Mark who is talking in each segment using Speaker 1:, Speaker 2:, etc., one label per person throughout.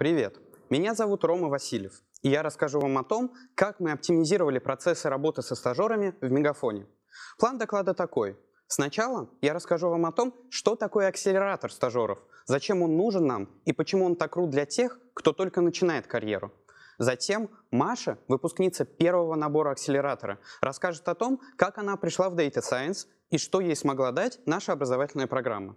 Speaker 1: Привет! Меня зовут Рома Васильев, и я расскажу вам о том, как мы оптимизировали процессы работы со стажерами в Мегафоне. План доклада такой. Сначала я расскажу вам о том, что такое акселератор стажеров, зачем он нужен нам и почему он так крут для тех, кто только начинает карьеру. Затем Маша, выпускница первого набора акселератора, расскажет о том, как она пришла в Data Science и что ей смогла дать наша образовательная программа.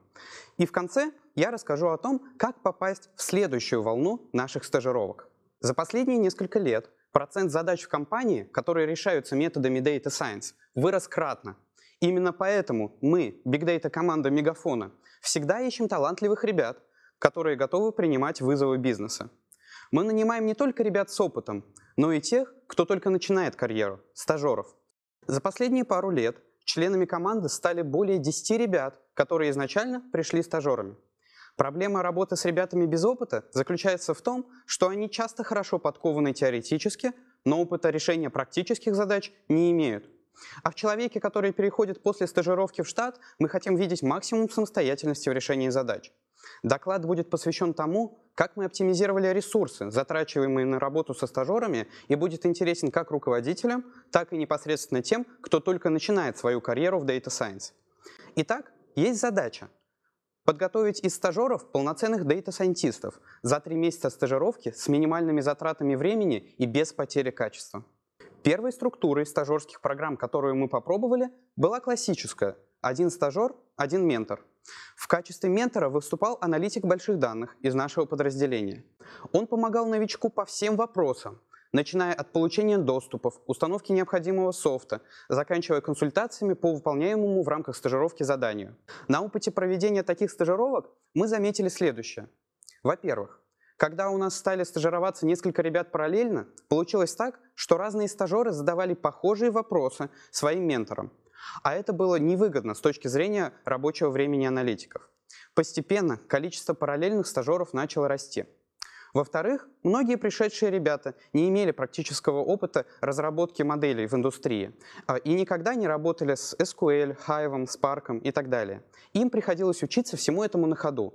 Speaker 1: И в конце я расскажу о том, как попасть в следующую волну наших стажировок. За последние несколько лет процент задач в компании, которые решаются методами Data Science, вырос кратно. Именно поэтому мы, Big Data команда Мегафона, всегда ищем талантливых ребят, которые готовы принимать вызовы бизнеса. Мы нанимаем не только ребят с опытом, но и тех, кто только начинает карьеру, стажеров. За последние пару лет членами команды стали более 10 ребят, которые изначально пришли стажерами. Проблема работы с ребятами без опыта заключается в том, что они часто хорошо подкованы теоретически, но опыта решения практических задач не имеют. А в человеке, который переходит после стажировки в штат, мы хотим видеть максимум самостоятельности в решении задач. Доклад будет посвящен тому, как мы оптимизировали ресурсы, затрачиваемые на работу со стажерами, и будет интересен как руководителям, так и непосредственно тем, кто только начинает свою карьеру в Data Science. Итак, есть задача Подготовить из стажеров полноценных дейта-сайентистов за три месяца стажировки с минимальными затратами времени и без потери качества. Первой структурой стажерских программ, которую мы попробовали, была классическая – один стажер, один ментор качестве ментора выступал аналитик больших данных из нашего подразделения. Он помогал новичку по всем вопросам, начиная от получения доступов, установки необходимого софта, заканчивая консультациями по выполняемому в рамках стажировки заданию. На опыте проведения таких стажировок мы заметили следующее. Во-первых, когда у нас стали стажироваться несколько ребят параллельно, получилось так, что разные стажеры задавали похожие вопросы своим менторам. А это было невыгодно с точки зрения рабочего времени аналитиков. Постепенно количество параллельных стажеров начало расти. Во-вторых, многие пришедшие ребята не имели практического опыта разработки моделей в индустрии а, и никогда не работали с SQL, Hive, Spark и так далее. Им приходилось учиться всему этому на ходу.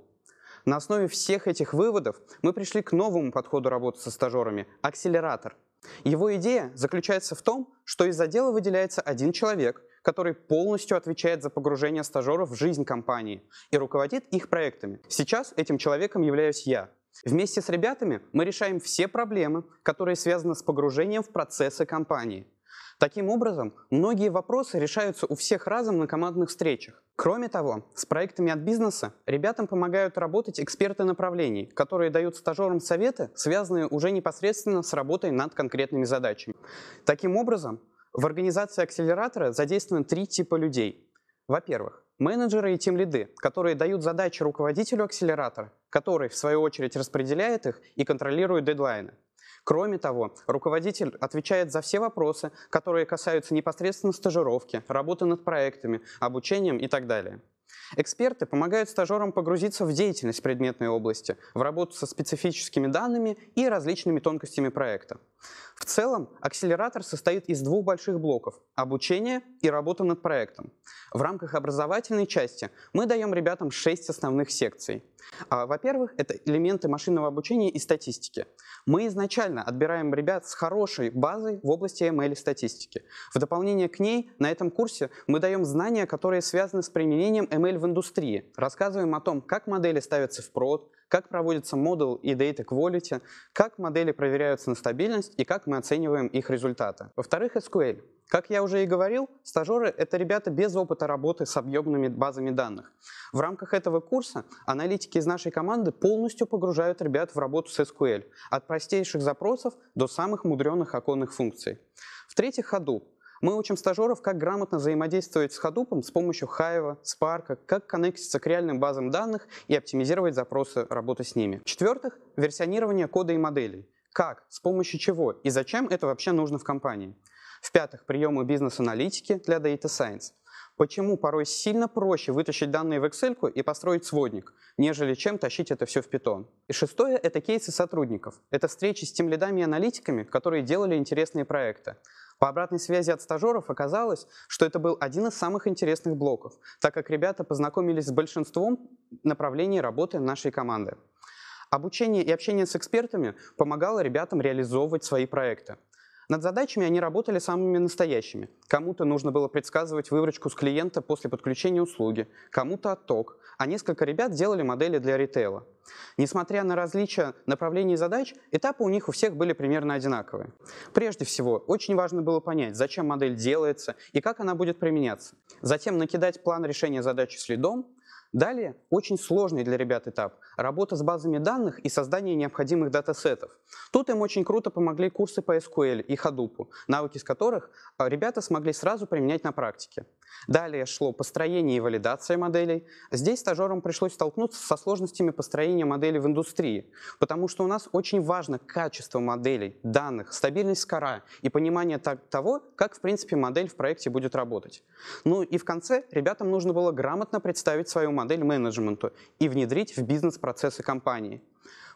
Speaker 1: На основе всех этих выводов мы пришли к новому подходу работы со стажерами – акселератор. Его идея заключается в том, что из отдела выделяется один человек, который полностью отвечает за погружение стажеров в жизнь компании и руководит их проектами. Сейчас этим человеком являюсь я. Вместе с ребятами мы решаем все проблемы, которые связаны с погружением в процессы компании. Таким образом, многие вопросы решаются у всех разом на командных встречах. Кроме того, с проектами от бизнеса ребятам помогают работать эксперты направлений, которые дают стажерам советы, связанные уже непосредственно с работой над конкретными задачами. Таким образом, в организации акселератора задействованы три типа людей. Во-первых, менеджеры и тем лиды, которые дают задачи руководителю акселератора, который, в свою очередь, распределяет их и контролирует дедлайны. Кроме того, руководитель отвечает за все вопросы, которые касаются непосредственно стажировки, работы над проектами, обучением и так далее. Эксперты помогают стажерам погрузиться в деятельность предметной области, в работу со специфическими данными и различными тонкостями проекта целом, акселератор состоит из двух больших блоков – обучение и работа над проектом. В рамках образовательной части мы даем ребятам шесть основных секций. А, во-первых, это элементы машинного обучения и статистики. Мы изначально отбираем ребят с хорошей базой в области ML и статистики. В дополнение к ней на этом курсе мы даем знания, которые связаны с применением ML в индустрии. Рассказываем о том, как модели ставятся в прод, как проводится модул и data quality, как модели проверяются на стабильность и как мы оцениваем их результаты. Во-вторых, SQL. Как я уже и говорил, стажеры — это ребята без опыта работы с объемными базами данных. В рамках этого курса аналитики из нашей команды полностью погружают ребят в работу с SQL, от простейших запросов до самых мудреных оконных функций. В-третьих, Hadoop. Мы учим стажеров, как грамотно взаимодействовать с Hadoop с помощью Hive, Spark, как коннектиться к реальным базам данных и оптимизировать запросы работы с ними. В-четвертых, версионирование кода и моделей. Как, с помощью чего и зачем это вообще нужно в компании. В-пятых, приемы бизнес-аналитики для Data Science. Почему порой сильно проще вытащить данные в Excel и построить сводник, нежели чем тащить это все в Python. И шестое — это кейсы сотрудников. Это встречи с тем лидами и аналитиками, которые делали интересные проекты. По обратной связи от стажеров оказалось, что это был один из самых интересных блоков, так как ребята познакомились с большинством направлений работы нашей команды. Обучение и общение с экспертами помогало ребятам реализовывать свои проекты. Над задачами они работали самыми настоящими. Кому-то нужно было предсказывать выручку с клиента после подключения услуги, кому-то отток, а несколько ребят делали модели для ритейла. Несмотря на различия направлений задач, этапы у них у всех были примерно одинаковые. Прежде всего, очень важно было понять, зачем модель делается и как она будет применяться. Затем накидать план решения задачи следом, Далее очень сложный для ребят этап – работа с базами данных и создание необходимых датасетов. Тут им очень круто помогли курсы по SQL и Hadoop, навыки с которых а, ребята смогли сразу применять на практике. Далее шло построение и валидация моделей. Здесь стажерам пришлось столкнуться со сложностями построения моделей в индустрии, потому что у нас очень важно качество моделей, данных, стабильность скора и понимание того, как в принципе модель в проекте будет работать. Ну и в конце ребятам нужно было грамотно представить свою модель менеджменту и внедрить в бизнес-процессы компании.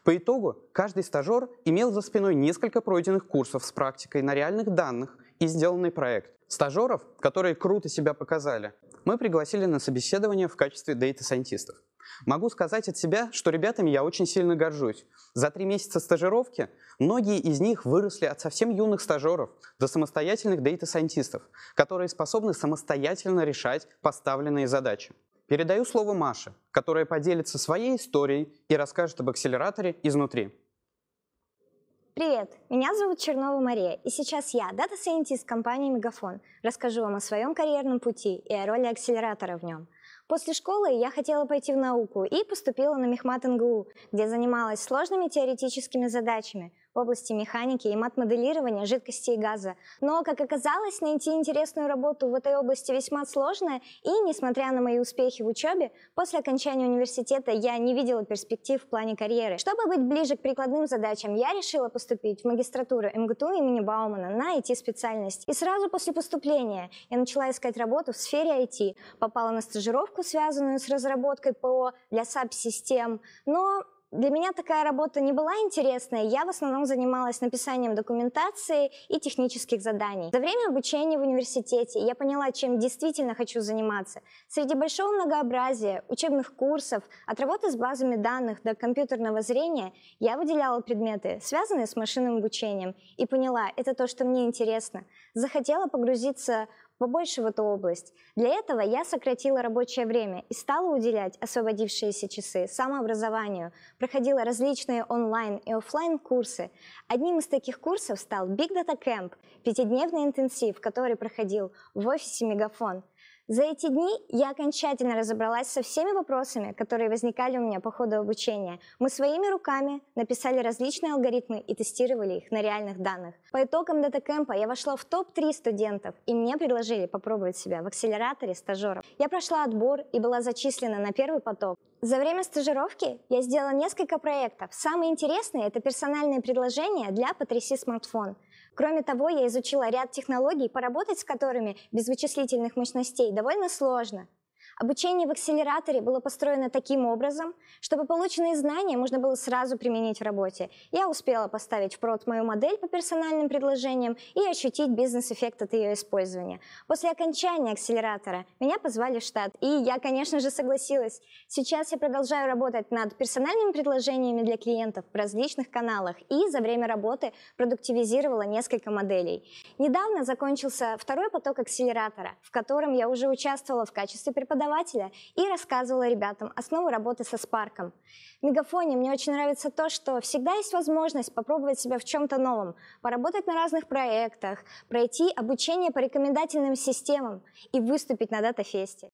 Speaker 1: По итогу каждый стажер имел за спиной несколько пройденных курсов с практикой на реальных данных и сделанный проект. Стажеров, которые круто себя показали, мы пригласили на собеседование в качестве дейта-сайентистов. Могу сказать от себя, что ребятами я очень сильно горжусь. За три месяца стажировки многие из них выросли от совсем юных стажеров до самостоятельных дейта-сайентистов, которые способны самостоятельно решать поставленные задачи передаю слово Маше, которая поделится своей историей и расскажет об акселераторе изнутри.
Speaker 2: Привет, меня зовут Чернова Мария, и сейчас я, дата-сайентист компании «Мегафон», расскажу вам о своем карьерном пути и о роли акселератора в нем. После школы я хотела пойти в науку и поступила на Мехмат НГУ, где занималась сложными теоретическими задачами – в области механики и мат-моделирования жидкостей и газа. Но, как оказалось, найти интересную работу в этой области весьма сложно, и, несмотря на мои успехи в учебе, после окончания университета я не видела перспектив в плане карьеры. Чтобы быть ближе к прикладным задачам, я решила поступить в магистратуру МГТУ имени Баумана на IT-специальность. И сразу после поступления я начала искать работу в сфере IT, попала на стажировку, связанную с разработкой ПО для SAP-систем, но для меня такая работа не была интересная. Я в основном занималась написанием документации и технических заданий. За время обучения в университете я поняла, чем действительно хочу заниматься. Среди большого многообразия учебных курсов, от работы с базами данных до компьютерного зрения, я выделяла предметы, связанные с машинным обучением, и поняла, это то, что мне интересно. Захотела погрузиться побольше в эту область. Для этого я сократила рабочее время и стала уделять освободившиеся часы самообразованию, проходила различные онлайн и офлайн курсы. Одним из таких курсов стал Big Data Camp, пятидневный интенсив, который проходил в офисе Мегафон – за эти дни я окончательно разобралась со всеми вопросами, которые возникали у меня по ходу обучения. Мы своими руками написали различные алгоритмы и тестировали их на реальных данных. По итогам датакэмпа я вошла в топ-3 студентов, и мне предложили попробовать себя в акселераторе стажеров. Я прошла отбор и была зачислена на первый поток. За время стажировки я сделала несколько проектов. Самые интересные — это персональные предложения для «Потряси смартфон». Кроме того, я изучила ряд технологий, поработать с которыми без вычислительных мощностей довольно сложно. Обучение в акселераторе было построено таким образом, чтобы полученные знания можно было сразу применить в работе. Я успела поставить в прод мою модель по персональным предложениям и ощутить бизнес-эффект от ее использования. После окончания акселератора меня позвали в штат, и я, конечно же, согласилась. Сейчас я продолжаю работать над персональными предложениями для клиентов в различных каналах и за время работы продуктивизировала несколько моделей. Недавно закончился второй поток акселератора, в котором я уже участвовала в качестве преподавателя преподавателя и рассказывала ребятам основы работы со Спарком. В Мегафоне мне очень нравится то, что всегда есть возможность попробовать себя в чем-то новом, поработать на разных проектах, пройти обучение по рекомендательным системам и выступить на датафесте.